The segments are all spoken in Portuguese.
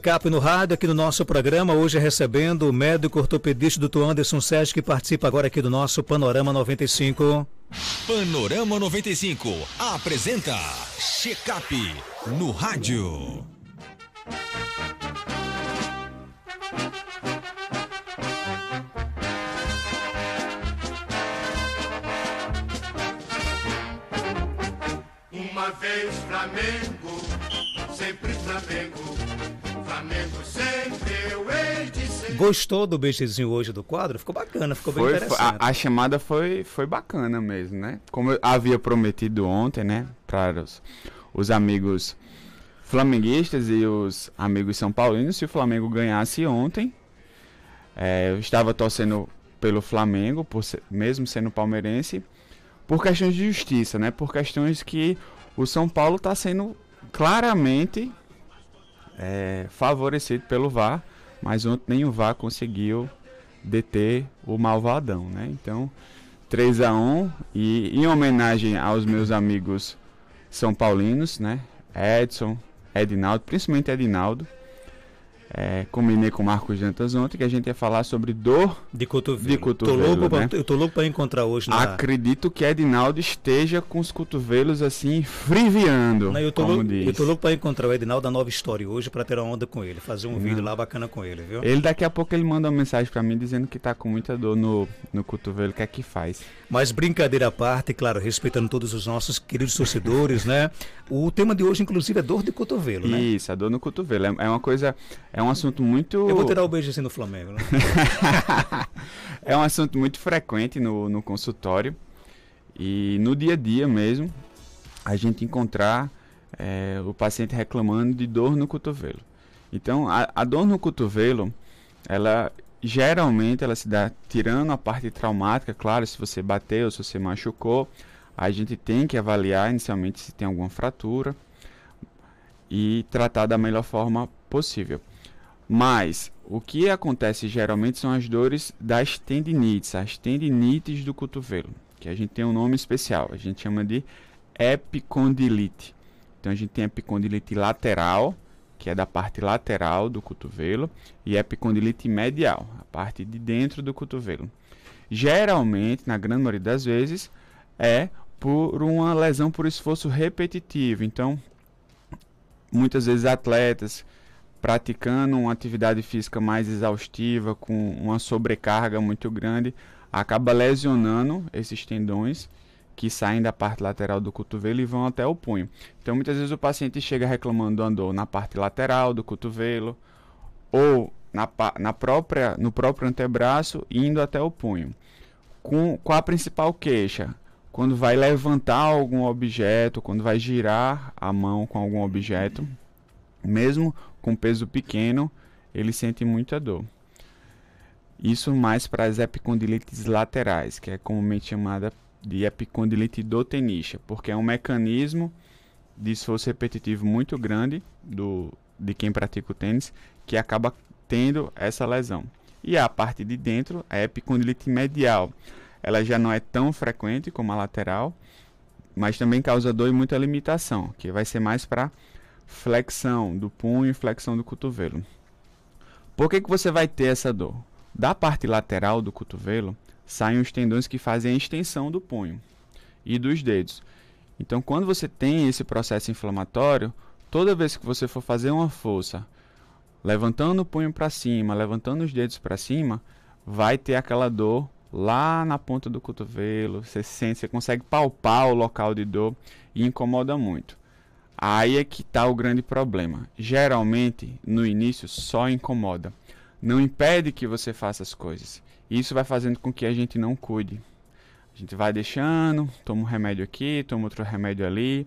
Cap no rádio aqui no nosso programa, hoje recebendo o médico ortopedista Dr. Anderson Sérgio, que participa agora aqui do nosso Panorama 95. Panorama 95 apresenta Checkup no rádio. Uma vez Flamengo, sempre Flamengo Flamengo sempre é eu hei de ser. Gostou do beijezinho hoje do quadro? Ficou bacana, ficou foi, bem interessante. A, a, chamada foi, foi bacana mesmo, né? Como eu havia prometido ontem, né? Para os, os amigos flamenguistas e os amigos são paulinos, se o Flamengo ganhasse ontem, é, eu estava torcendo pelo Flamengo, por ser, mesmo sendo palmeirense, por questões de justiça, né? Por questões que o São Paulo está sendo claramente é, favorecido pelo VAR, mas ontem nem o VAR conseguiu deter o malvadão, né? Então, 3 a 1 e em homenagem aos meus amigos são paulinos, né? Edson, Edinaldo, principalmente Edinaldo, é, combinei com o Marcos Jantas ontem que a gente ia falar sobre dor de cotovelo. De cotovelo tô louco né? pra, eu tô louco para encontrar hoje. Na... Acredito que Edinaldo esteja com os cotovelos assim, friviando. Não, eu, tô louco, diz. eu tô louco para encontrar o Edinaldo da Nova História hoje para ter uma onda com ele, fazer um Não. vídeo lá bacana com ele, viu? Ele daqui a pouco ele manda uma mensagem para mim dizendo que tá com muita dor no, no cotovelo, que é que faz. Mas brincadeira à parte, claro, respeitando todos os nossos queridos torcedores, né? O tema de hoje, inclusive, é dor de cotovelo, né? Isso, a dor no cotovelo. É, é uma coisa. É é um assunto muito. Eu vou tirar o beijo assim no Flamengo. Né? é um assunto muito frequente no, no consultório e no dia a dia mesmo a gente encontrar é, o paciente reclamando de dor no cotovelo. Então a, a dor no cotovelo ela geralmente ela se dá tirando a parte traumática, claro, se você bateu, se você machucou, a gente tem que avaliar inicialmente se tem alguma fratura e tratar da melhor forma possível. Mas o que acontece geralmente são as dores das tendinites, as tendinites do cotovelo, que a gente tem um nome especial, a gente chama de epicondilite. Então a gente tem epicondilite lateral, que é da parte lateral do cotovelo, e epicondilite medial, a parte de dentro do cotovelo. Geralmente, na grande maioria das vezes, é por uma lesão por esforço repetitivo. Então, muitas vezes atletas praticando uma atividade física mais exaustiva, com uma sobrecarga muito grande, acaba lesionando esses tendões que saem da parte lateral do cotovelo e vão até o punho. Então, muitas vezes o paciente chega reclamando de dor na parte lateral do cotovelo ou na, na própria, no próprio antebraço, indo até o punho. Com, com a principal queixa? Quando vai levantar algum objeto, quando vai girar a mão com algum objeto. Mesmo com peso pequeno, ele sente muita dor. Isso mais para as epicondilites laterais, que é comumente chamada de epicondilite dotenista, porque é um mecanismo de esforço repetitivo muito grande do, de quem pratica o tênis que acaba tendo essa lesão. E a parte de dentro, a epicondilite medial, ela já não é tão frequente como a lateral, mas também causa dor e muita limitação, que vai ser mais para flexão do punho e flexão do cotovelo. Por que, que você vai ter essa dor? Da parte lateral do cotovelo saem os tendões que fazem a extensão do punho e dos dedos. Então, quando você tem esse processo inflamatório, toda vez que você for fazer uma força, levantando o punho para cima, levantando os dedos para cima, vai ter aquela dor lá na ponta do cotovelo. Você sente, você consegue palpar o local de dor e incomoda muito. Aí é que está o grande problema. Geralmente, no início, só incomoda. Não impede que você faça as coisas. Isso vai fazendo com que a gente não cuide. A gente vai deixando, toma um remédio aqui, toma outro remédio ali,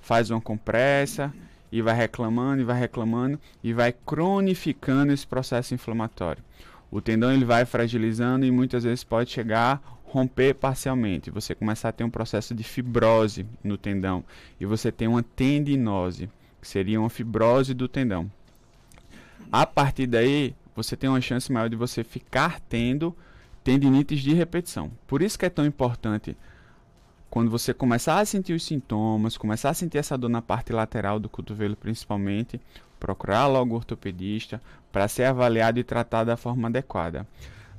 faz uma compressa e vai reclamando e vai reclamando e vai cronificando esse processo inflamatório. O tendão ele vai fragilizando e muitas vezes pode chegar romper parcialmente, você começar a ter um processo de fibrose no tendão e você tem uma tendinose, que seria uma fibrose do tendão. A partir daí, você tem uma chance maior de você ficar tendo tendinites de repetição. Por isso que é tão importante quando você começar a sentir os sintomas, começar a sentir essa dor na parte lateral do cotovelo principalmente, procurar logo o ortopedista para ser avaliado e tratado da forma adequada.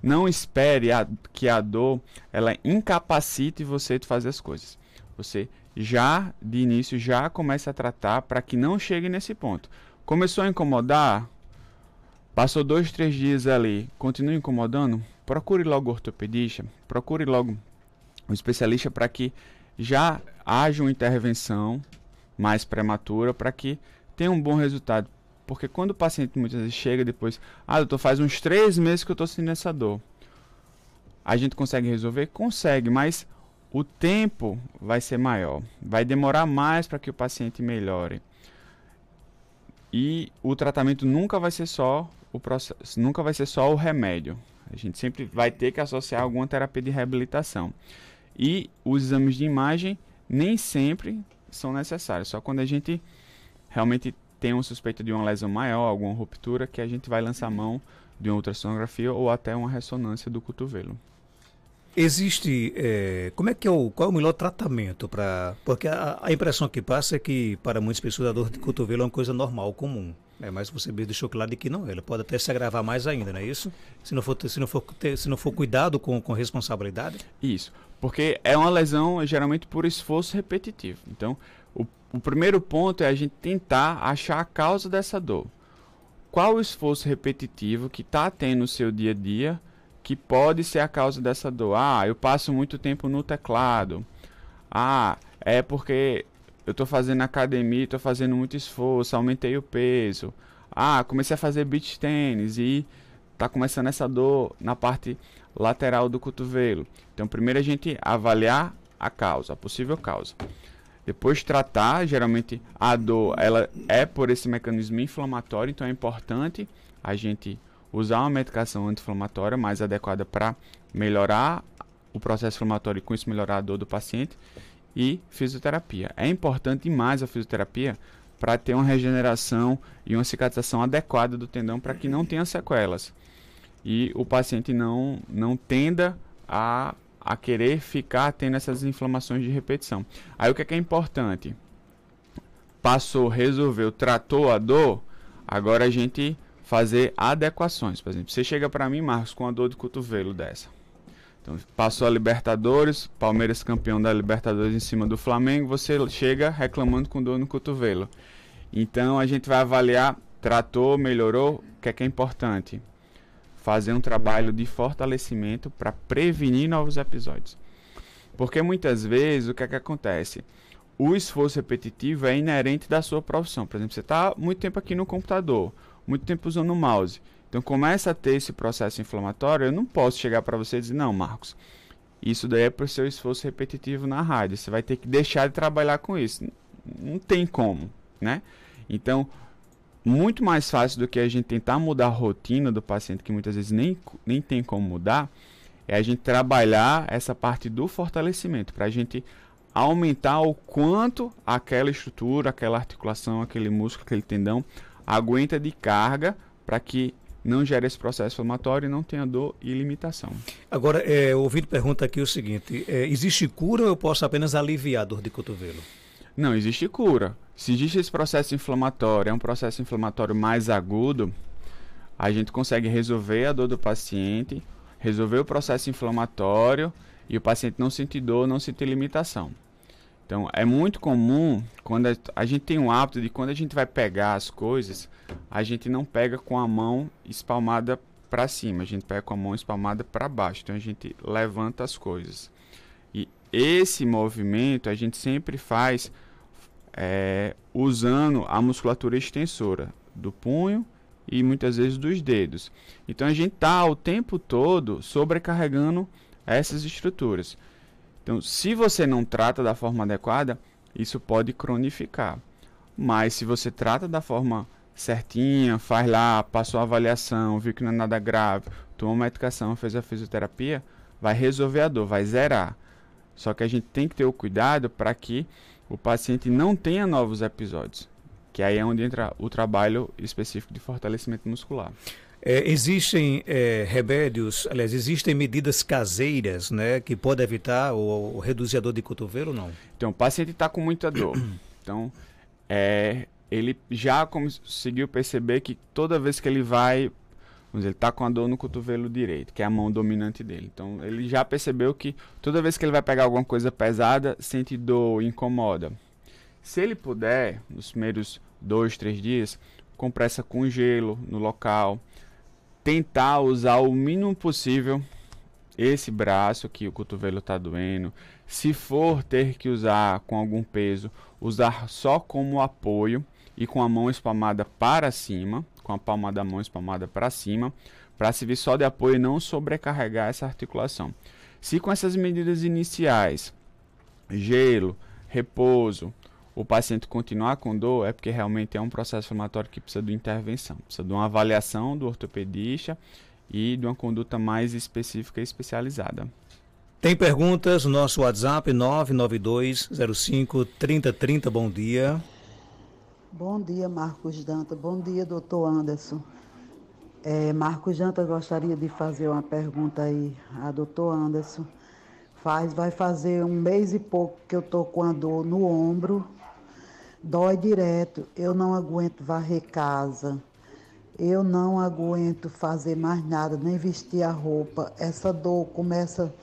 Não espere a, que a dor ela incapacite você de fazer as coisas. Você já de início já comece a tratar para que não chegue nesse ponto. Começou a incomodar? Passou dois, três dias ali, continua incomodando? Procure logo o ortopedista, procure logo um especialista para que já haja uma intervenção mais prematura para que tenha um bom resultado porque quando o paciente muitas vezes chega depois, ah, doutor, faz uns três meses que eu estou sentindo essa dor. A gente consegue resolver? Consegue, mas o tempo vai ser maior. Vai demorar mais para que o paciente melhore. E o tratamento nunca vai ser só o processo, nunca vai ser só o remédio. A gente sempre vai ter que associar alguma terapia de reabilitação. E os exames de imagem nem sempre são necessários, só quando a gente realmente tem um suspeito de uma lesão maior, alguma ruptura, que a gente vai lançar mão de uma ultrassonografia ou até uma ressonância do cotovelo. Existe, é, como é que é o, qual é o melhor tratamento para, porque a, a, impressão que passa é que para muitas pessoas a dor de cotovelo é uma coisa normal, comum, né? mas você deixou claro de que não, é. ela pode até se agravar mais ainda, não é isso? Se não for, se não for, se não for cuidado com, com responsabilidade? Isso, porque é uma lesão geralmente por esforço repetitivo, então o, o primeiro ponto é a gente tentar achar a causa dessa dor. Qual o esforço repetitivo que está tendo no seu dia a dia que pode ser a causa dessa dor? Ah, eu passo muito tempo no teclado. Ah, é porque eu estou fazendo academia, estou fazendo muito esforço, aumentei o peso. Ah, comecei a fazer beach tênis e está começando essa dor na parte lateral do cotovelo. Então, primeiro a gente avaliar a causa, a possível causa. Depois tratar, geralmente a dor ela é por esse mecanismo inflamatório, então é importante a gente usar uma medicação anti-inflamatória mais adequada para melhorar o processo inflamatório e com isso melhorar a dor do paciente e fisioterapia. É importante demais a fisioterapia para ter uma regeneração e uma cicatrização adequada do tendão para que não tenha sequelas e o paciente não não tenda a a querer ficar tendo essas inflamações de repetição. Aí o que é, que é importante? Passou, resolveu, tratou a dor, agora a gente fazer adequações. Por exemplo, você chega para mim, Marcos, com a dor de cotovelo dessa. Então, passou a Libertadores, Palmeiras campeão da Libertadores em cima do Flamengo, você chega reclamando com dor no cotovelo. Então, a gente vai avaliar, tratou, melhorou, o que é que é importante? fazer um trabalho de fortalecimento para prevenir novos episódios. Porque muitas vezes o que é que acontece? O esforço repetitivo é inerente da sua profissão. Por exemplo, você está muito tempo aqui no computador, muito tempo usando o mouse. Então começa a ter esse processo inflamatório. Eu não posso chegar para você e dizer, não, Marcos, isso daí é para o seu esforço repetitivo na rádio. Você vai ter que deixar de trabalhar com isso. Não tem como, né? Então, muito mais fácil do que a gente tentar mudar a rotina do paciente, que muitas vezes nem, nem tem como mudar, é a gente trabalhar essa parte do fortalecimento, para a gente aumentar o quanto aquela estrutura, aquela articulação, aquele músculo, aquele tendão aguenta de carga para que não gere esse processo inflamatório e não tenha dor e limitação. Agora, é, o pergunta aqui o seguinte: é, existe cura ou eu posso apenas aliviar a dor de cotovelo? Não existe cura. Se existe esse processo inflamatório, é um processo inflamatório mais agudo, a gente consegue resolver a dor do paciente, resolver o processo inflamatório e o paciente não sentir dor, não sentir limitação. Então, é muito comum quando a gente tem um hábito de quando a gente vai pegar as coisas, a gente não pega com a mão espalmada para cima, a gente pega com a mão espalmada para baixo. Então, a gente levanta as coisas. E esse movimento a gente sempre faz é, usando a musculatura extensora do punho e muitas vezes dos dedos. Então a gente está o tempo todo sobrecarregando essas estruturas. Então, se você não trata da forma adequada, isso pode cronificar. Mas se você trata da forma certinha, faz lá, passou a avaliação, viu que não é nada grave, tomou medicação, fez a fisioterapia, vai resolver a dor, vai zerar. Só que a gente tem que ter o cuidado para que o paciente não tenha novos episódios. Que aí é onde entra o trabalho específico de fortalecimento muscular. É, existem é, remédios, aliás, existem medidas caseiras, né, que podem evitar o, o reduzir a dor de cotovelo ou não? Então, o paciente está com muita dor. Então, é, ele já conseguiu perceber que toda vez que ele vai vamos dizer, ele está com a dor no cotovelo direito, que é a mão dominante dele. Então ele já percebeu que toda vez que ele vai pegar alguma coisa pesada, sente dor, incomoda. Se ele puder, nos primeiros dois, três dias, compressa com gelo no local, tentar usar o mínimo possível esse braço que o cotovelo está doendo. Se for ter que usar com algum peso, usar só como apoio e com a mão espalmada para cima com a palma da mão espalmada para cima, para servir só de apoio e não sobrecarregar essa articulação. Se com essas medidas iniciais, gelo, repouso, o paciente continuar com dor, é porque realmente é um processo inflamatório que precisa de intervenção, precisa de uma avaliação do ortopedista e de uma conduta mais específica e especializada. Tem perguntas? Nosso WhatsApp 992053030. Bom dia. Bom dia, Marcos Danta. Bom dia, doutor Anderson. É, Marcos Danta gostaria de fazer uma pergunta aí a doutor Anderson. Faz, vai fazer um mês e pouco que eu tô com a dor no ombro, dói direto. Eu não aguento varrer casa, eu não aguento fazer mais nada, nem vestir a roupa. Essa dor começa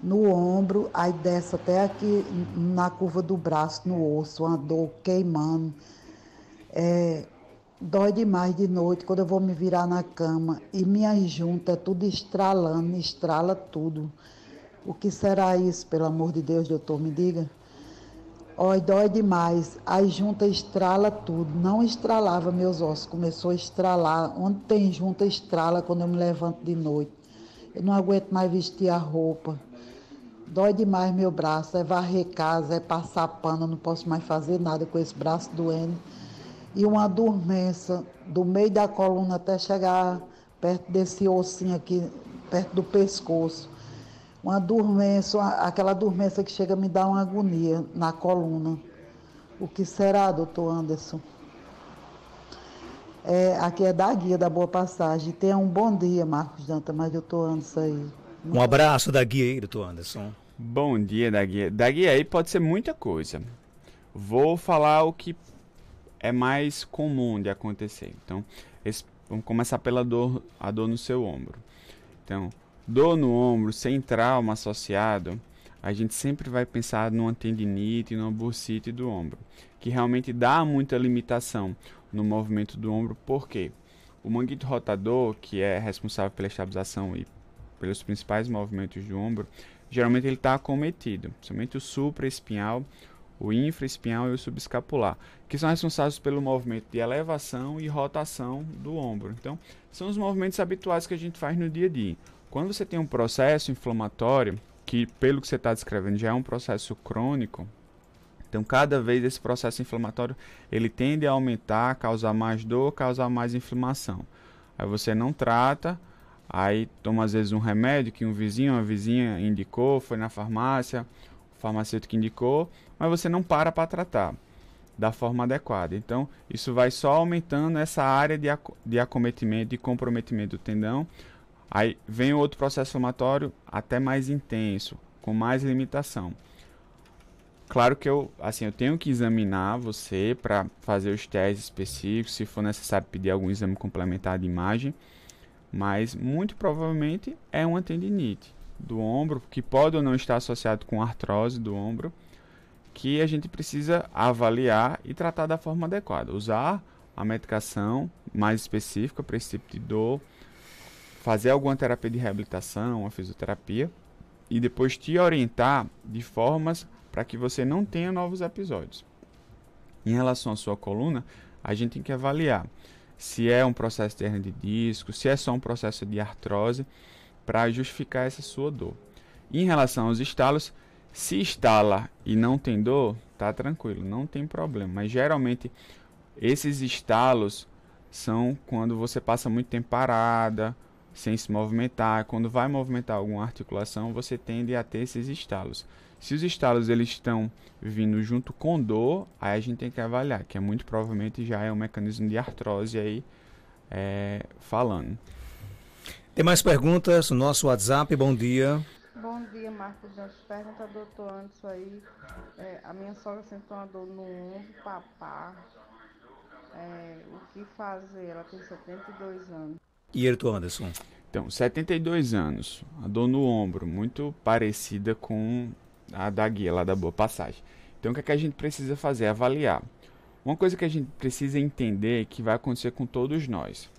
no ombro, aí desce até aqui na curva do braço, no osso, uma dor queimando é, dói demais de noite quando eu vou me virar na cama e minha junta é tudo estralando, estrala tudo. O que será isso, pelo amor de Deus, doutor? Me diga. Oi, dói demais. A junta estrala tudo. Não estralava meus ossos, começou a estralar. Onde tem junta, estrala quando eu me levanto de noite. Eu não aguento mais vestir a roupa. Dói demais meu braço. É varrer casa, é passar pano. Eu não posso mais fazer nada com esse braço doendo e uma dormência do meio da coluna até chegar perto desse ossinho aqui, perto do pescoço. Uma dormência, aquela dormência que chega a me dar uma agonia na coluna. O que será, doutor Anderson? É, aqui é da Guia da Boa Passagem. Tenha um bom dia, Marcos Danta, mas doutor Anderson aí. Um abraço da Guia aí, doutor Anderson. Bom dia, da Guia. Da Guia aí pode ser muita coisa. Vou falar o que é mais comum de acontecer. Então, esse, vamos começar pela dor, a dor no seu ombro. Então, dor no ombro sem trauma associado, a gente sempre vai pensar numa tendinite, numa bursite do ombro, que realmente dá muita limitação no movimento do ombro, porque O manguito rotador, que é responsável pela estabilização e pelos principais movimentos do ombro, geralmente ele está acometido, somente o supraespinhal, espinhal o infraespinhal e o subescapular, que são responsáveis pelo movimento de elevação e rotação do ombro. Então, são os movimentos habituais que a gente faz no dia a dia. Quando você tem um processo inflamatório, que pelo que você está descrevendo já é um processo crônico, então cada vez esse processo inflamatório ele tende a aumentar, causar mais dor, causar mais inflamação. Aí você não trata, aí toma às vezes um remédio que um vizinho, uma vizinha indicou, foi na farmácia, o farmacêutico indicou, mas você não para para tratar da forma adequada. Então, isso vai só aumentando essa área de, ac de acometimento e comprometimento do tendão. Aí vem outro processo inflamatório até mais intenso, com mais limitação. Claro que eu, assim, eu tenho que examinar você para fazer os testes específicos, se for necessário pedir algum exame complementar de imagem, mas muito provavelmente é uma tendinite do ombro, que pode ou não estar associado com artrose do ombro que a gente precisa avaliar e tratar da forma adequada. Usar a medicação mais específica para esse tipo de dor, fazer alguma terapia de reabilitação, uma fisioterapia, e depois te orientar de formas para que você não tenha novos episódios. Em relação à sua coluna, a gente tem que avaliar se é um processo de hernia de disco, se é só um processo de artrose, para justificar essa sua dor. Em relação aos estalos, se instala e não tem dor, tá tranquilo, não tem problema. Mas geralmente esses estalos são quando você passa muito tempo parada, sem se movimentar. Quando vai movimentar alguma articulação, você tende a ter esses estalos. Se os estalos eles estão vindo junto com dor, aí a gente tem que avaliar, que é muito provavelmente já é um mecanismo de artrose aí é, falando. Tem mais perguntas? Nosso WhatsApp, bom dia. Bom dia, Marcos Pergunta ao doutor Anderson aí. É, a minha sogra sentou uma dor no ombro, papá. É, o que fazer? Ela tem 72 anos. E Ayrton Anderson? Então, 72 anos, a dor no ombro, muito parecida com a da guia lá da Boa Passagem. Então, o que, é que a gente precisa fazer? Avaliar. Uma coisa que a gente precisa entender que vai acontecer com todos nós.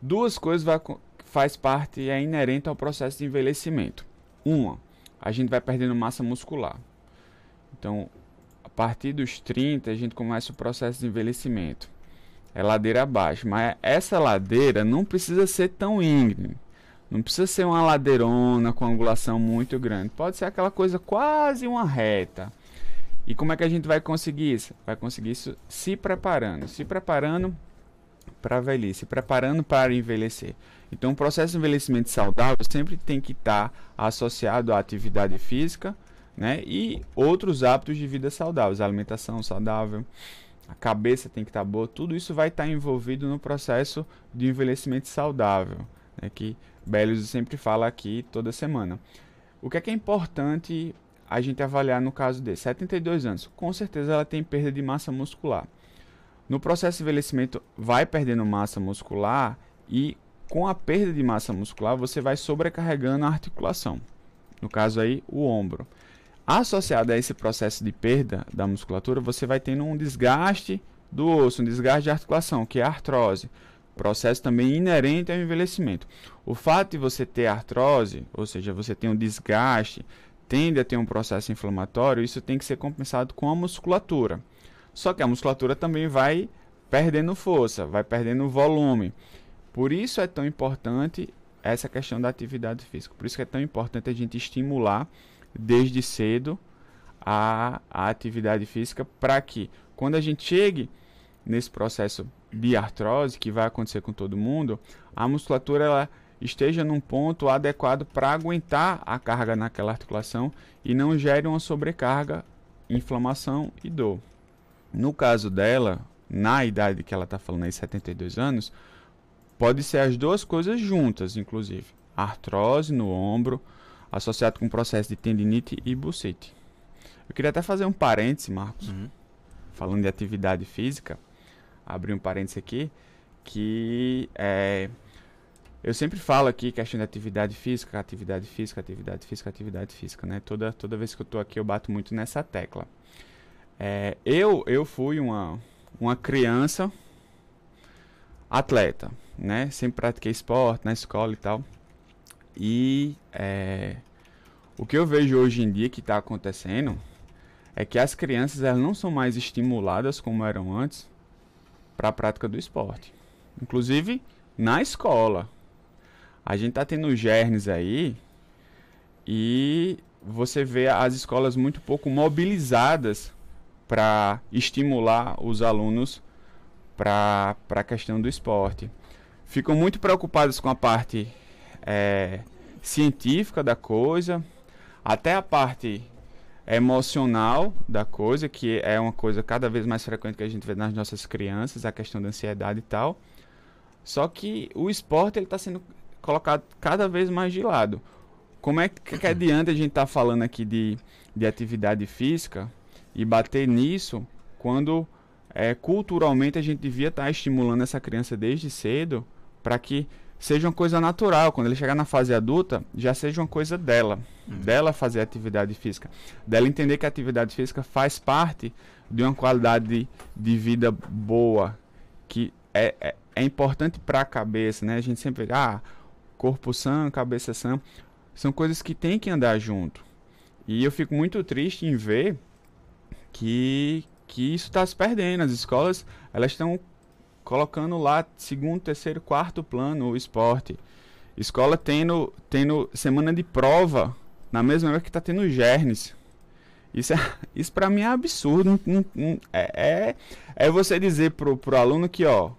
Duas coisas vai, faz parte e é inerente ao processo de envelhecimento uma, a gente vai perdendo massa muscular. Então, a partir dos 30, a gente começa o processo de envelhecimento. É ladeira abaixo, mas essa ladeira não precisa ser tão íngreme. Não precisa ser uma ladeirona com angulação muito grande. Pode ser aquela coisa quase uma reta. E como é que a gente vai conseguir isso? Vai conseguir isso se preparando. Se preparando para a velhice, preparando para envelhecer. Então, o processo de envelhecimento saudável sempre tem que estar tá associado à atividade física né, e outros hábitos de vida saudáveis, alimentação saudável, a cabeça tem que estar tá boa, tudo isso vai estar tá envolvido no processo de envelhecimento saudável, né, que Belius sempre fala aqui toda semana. O que é, que é importante a gente avaliar no caso dele? 72 anos, com certeza ela tem perda de massa muscular. No processo de envelhecimento, vai perdendo massa muscular e com a perda de massa muscular, você vai sobrecarregando a articulação. No caso aí, o ombro. Associado a esse processo de perda da musculatura, você vai tendo um desgaste do osso, um desgaste de articulação, que é a artrose. Processo também inerente ao envelhecimento. O fato de você ter artrose, ou seja, você tem um desgaste, tende a ter um processo inflamatório, isso tem que ser compensado com a musculatura. Só que a musculatura também vai perdendo força, vai perdendo volume. Por isso é tão importante essa questão da atividade física. Por isso é tão importante a gente estimular desde cedo a, a atividade física para que quando a gente chegue nesse processo de artrose que vai acontecer com todo mundo, a musculatura ela esteja num ponto adequado para aguentar a carga naquela articulação e não gere uma sobrecarga, inflamação e dor. No caso dela, na idade que ela está falando aí, 72 anos, pode ser as duas coisas juntas, inclusive. Artrose no ombro, associado com processo de tendinite e bucite. Eu queria até fazer um parêntese, Marcos, uhum. falando de atividade física, abrir um parêntese aqui, que é, eu sempre falo aqui questão de atividade física, atividade física, atividade física, atividade física, né? Toda, toda vez que eu estou aqui eu bato muito nessa tecla. É, eu, eu fui uma, uma criança atleta, né? Sempre pratiquei esporte na escola e tal. E é, o que eu vejo hoje em dia que está acontecendo é que as crianças elas não são mais estimuladas como eram antes para a prática do esporte. Inclusive na escola. A gente tá tendo germes aí e você vê as escolas muito pouco mobilizadas para estimular os alunos para a questão do esporte. Ficam muito preocupados com a parte é, científica da coisa, até a parte emocional da coisa, que é uma coisa cada vez mais frequente que a gente vê nas nossas crianças, a questão da ansiedade e tal. Só que o esporte está sendo colocado cada vez mais de lado. Como é que, que adianta a gente estar tá falando aqui de, de atividade física e bater nisso quando é, culturalmente a gente devia estar tá estimulando essa criança desde cedo para que seja uma coisa natural. Quando ele chegar na fase adulta, já seja uma coisa dela. Uhum. Dela fazer atividade física. Dela entender que a atividade física faz parte de uma qualidade de, de vida boa. Que é, é, é importante para a cabeça, né? A gente sempre ah, corpo sã, cabeça sã. São coisas que tem que andar junto. E eu fico muito triste em ver que, que isso está se perdendo. As escolas elas estão colocando lá segundo, terceiro, quarto plano o esporte. Escola tendo, tendo semana de prova na mesma hora que está tendo germes. Isso, é, isso para mim é absurdo. É, é, é, você dizer pro, pro aluno que ó,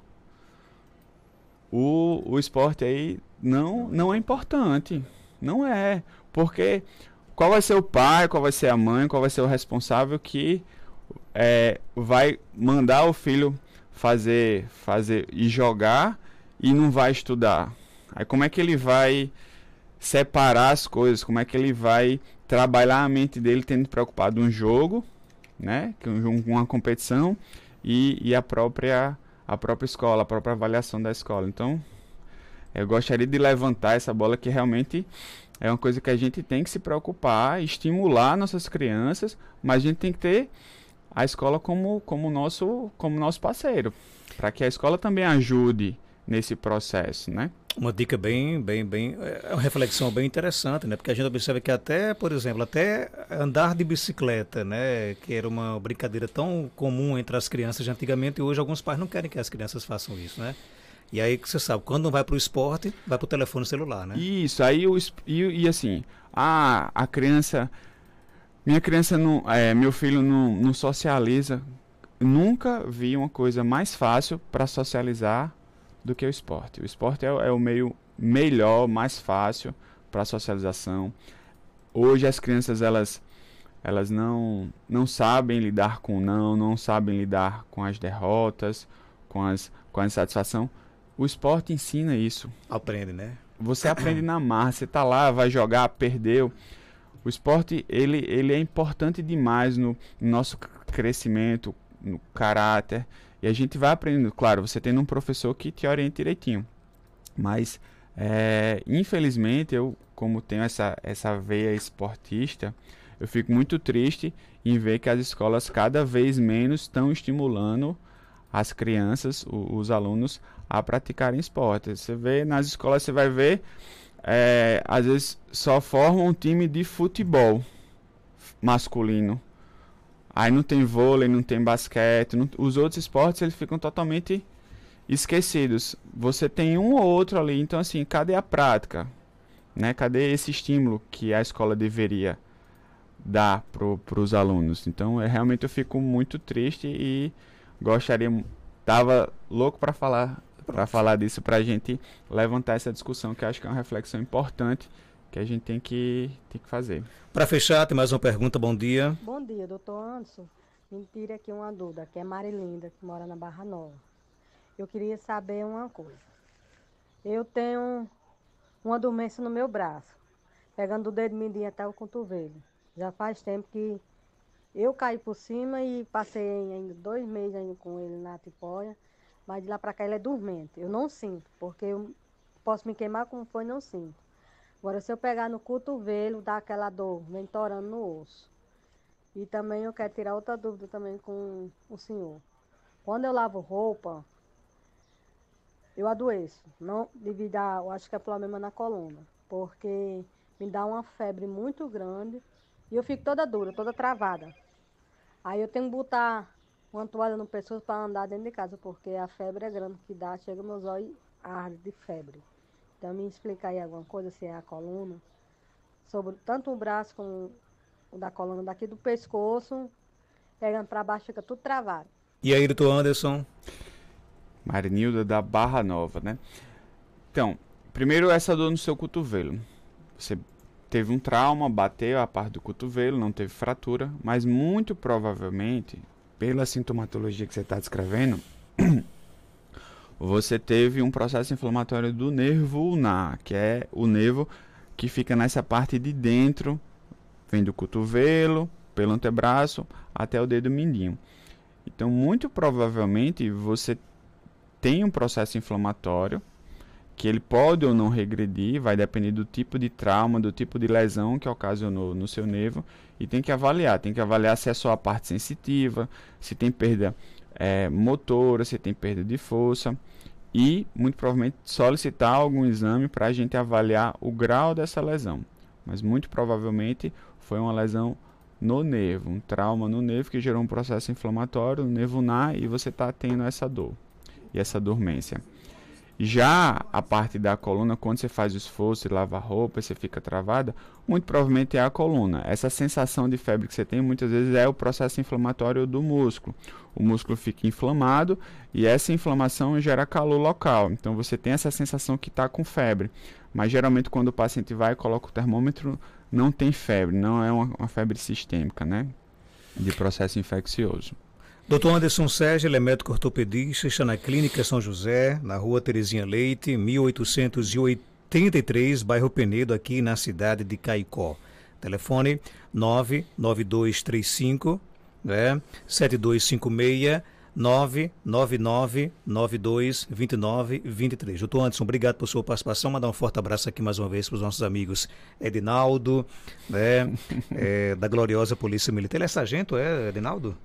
o, o esporte aí não, não é importante. Não é. Porque qual vai ser o pai, qual vai ser a mãe, qual vai ser o responsável que é, vai mandar o filho fazer, fazer e jogar e não vai estudar. Aí como é que ele vai separar as coisas? Como é que ele vai trabalhar a mente dele tendo preocupado um jogo, né, que um, uma competição e, e a própria a própria escola, a própria avaliação da escola. Então, eu gostaria de levantar essa bola que realmente é uma coisa que a gente tem que se preocupar, estimular nossas crianças, mas a gente tem que ter a escola como, como, nosso, como nosso parceiro, para que a escola também ajude nesse processo, né? Uma dica bem, bem, bem, é, é uma reflexão bem interessante, né? Porque a gente observa que até, por exemplo, até andar de bicicleta, né? Que era uma brincadeira tão comum entre as crianças antigamente, e hoje alguns pais não querem que as crianças façam isso, né? E aí que você sabe, quando não vai para o esporte, vai para o telefone celular, né? Isso, aí e, e assim, a, a criança. Minha criança não. É, meu filho não, não socializa. Nunca vi uma coisa mais fácil para socializar do que o esporte. O esporte é, é o meio melhor, mais fácil para socialização. Hoje as crianças elas elas não não sabem lidar com o não, não sabem lidar com as derrotas, com as com a insatisfação. O esporte ensina isso. Aprende, né? Você aprende na marra, você tá lá, vai jogar, perdeu. O esporte, ele, ele é importante demais no, no nosso crescimento, no caráter. E a gente vai aprendendo, claro, você tem um professor que te orienta direitinho. Mas, é, infelizmente, eu, como tenho essa, essa veia esportista, eu fico muito triste em ver que as escolas cada vez menos estão estimulando as crianças, os alunos, a praticarem esporte. Você vê nas escolas, você vai ver, é, às vezes só formam um time de futebol masculino. Aí não tem vôlei, não tem basquete, não, os outros esportes eles ficam totalmente esquecidos. Você tem um ou outro ali, então assim, cadê a prática? Né? Cadê esse estímulo que a escola deveria dar para os alunos? Então, é, realmente eu fico muito triste e gostaria, tava louco para falar para falar disso, para a gente levantar essa discussão, que acho que é uma reflexão importante que a gente tem que, tem que fazer. Para fechar, tem mais uma pergunta. Bom dia. Bom dia, doutor Anderson. Me tira aqui uma dúvida, que é Marilinda, que mora na Barra Nova. Eu queria saber uma coisa. Eu tenho uma doença no meu braço, pegando o dedo mindinho até o cotovelo. Já faz tempo que eu caí por cima e passei ainda dois meses ainda com ele na tipóia. Mas de lá para cá ela é dormente. Eu não sinto, porque eu posso me queimar como foi, não sinto. Agora, se eu pegar no cotovelo, dá aquela dor, vem torando no osso. E também eu quero tirar outra dúvida também com o senhor. Quando eu lavo roupa, eu adoeço. Não devido a, eu acho que é problema na coluna, porque me dá uma febre muito grande e eu fico toda dura, toda travada. Aí eu tenho que botar uma toalha no pescoço para andar dentro de casa, porque a febre é grande que dá, chega meus olhos arde de febre. Então me explica aí alguma coisa, se é a coluna, sobre tanto o braço como o da coluna daqui do pescoço, pegando para baixo, fica tudo travado. E aí, doutor Anderson? Marinilda da Barra Nova, né? Então, primeiro essa dor no seu cotovelo. Você teve um trauma, bateu a parte do cotovelo, não teve fratura, mas muito provavelmente pela sintomatologia que você está descrevendo, você teve um processo inflamatório do nervo ulnar, que é o nervo que fica nessa parte de dentro, vem do cotovelo, pelo antebraço até o dedo mindinho. Então, muito provavelmente você tem um processo inflamatório que ele pode ou não regredir, vai depender do tipo de trauma, do tipo de lesão que ocasionou no seu nervo e tem que avaliar. Tem que avaliar se é só a parte sensitiva, se tem perda é, motora, se tem perda de força e muito provavelmente solicitar algum exame para a gente avaliar o grau dessa lesão. Mas muito provavelmente foi uma lesão no nervo, um trauma no nervo que gerou um processo inflamatório no nervo nar e você está tendo essa dor e essa dormência. Já a parte da coluna, quando você faz o esforço e lava a roupa, você fica travada, muito provavelmente é a coluna. Essa sensação de febre que você tem muitas vezes é o processo inflamatório do músculo. O músculo fica inflamado e essa inflamação gera calor local. Então você tem essa sensação que está com febre. Mas geralmente quando o paciente vai e coloca o termômetro, não tem febre, não é uma, uma febre sistêmica, né? De processo infeccioso. Doutor Anderson Sérgio, ele é médico ortopedista, está na Clínica São José, na rua Terezinha Leite, 1883, bairro Penedo, aqui na cidade de Caicó. Telefone 99235 né, 7256 999-9229-23. Doutor Anderson, obrigado por sua participação. Mandar um forte abraço aqui mais uma vez para os nossos amigos Edinaldo, né, é, da gloriosa Polícia Militar. Ele é sargento, é, Edinaldo?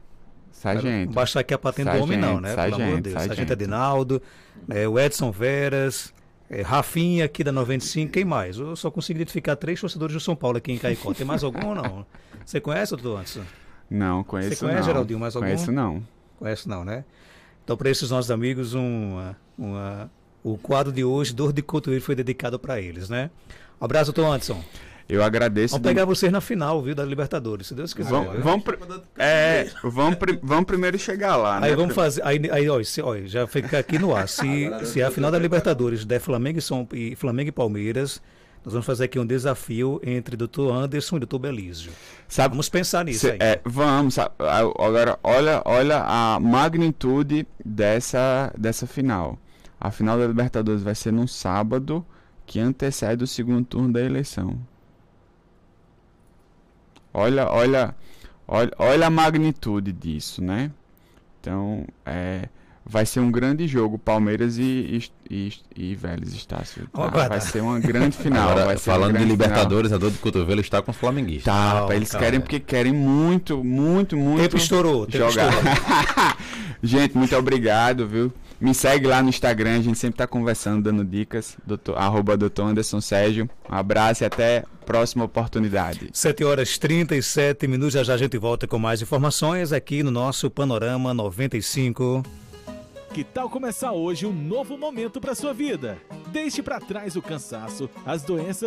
Sargento. Baixar aqui a patente sargento, do homem, não, né? Sargento, Pelo amor de Deus. Sargento, Adinaldo, é, o Edson Veras, é, Rafinha aqui da 95, quem mais? Eu só consigo identificar três torcedores do São Paulo aqui em Caicó. Tem mais algum ou não? Você conhece, doutor Anderson? Não, conheço Você conhece, não. Geraldinho, mais algum? Conheço não. Conheço não, né? Então, para esses nossos amigos, uma, uma, o quadro de hoje, Dor de Cotovelo, foi dedicado para eles, né? Um abraço, doutor Anderson. Eu agradeço. Vamos de... pegar vocês na final, viu, da Libertadores, se Deus quiser. Vamos, vamos, pr... é, vamos, pr... vamos primeiro chegar lá, né? Aí vamos fazer. Aí, aí ó, se, ó, já fica aqui no ar. Se, se é a final da Libertadores der Flamengo e, São, e Flamengo e Palmeiras, nós vamos fazer aqui um desafio entre o doutor Anderson e o doutor Belísio. Sabe, vamos pensar nisso aí. É, vamos. Sabe, agora, olha, olha a magnitude dessa, dessa final. A final da Libertadores vai ser num sábado que antecede o segundo turno da eleição. Olha, olha, olha, olha a magnitude disso, né? Então, é, vai ser um grande jogo, Palmeiras e, e, e, e Vélez Estácio. Tá? Vai ser uma grande final. Agora, falando de Libertadores, final. a dor do cotovelo está com o Flamenguista. Tá, não, eles calma. querem porque querem muito, muito, muito. Tempo estourou, tempo jogar. Estourou. Gente, muito obrigado, viu? Me segue lá no Instagram, a gente sempre tá conversando, dando dicas. Doutor, arroba doutor Anderson Sérgio. Um abraço e até próxima oportunidade. 7 horas 37 minutos. Já já a gente volta com mais informações aqui no nosso Panorama 95. Que tal começar hoje um novo momento para sua vida? Deixe para trás o cansaço, as doenças.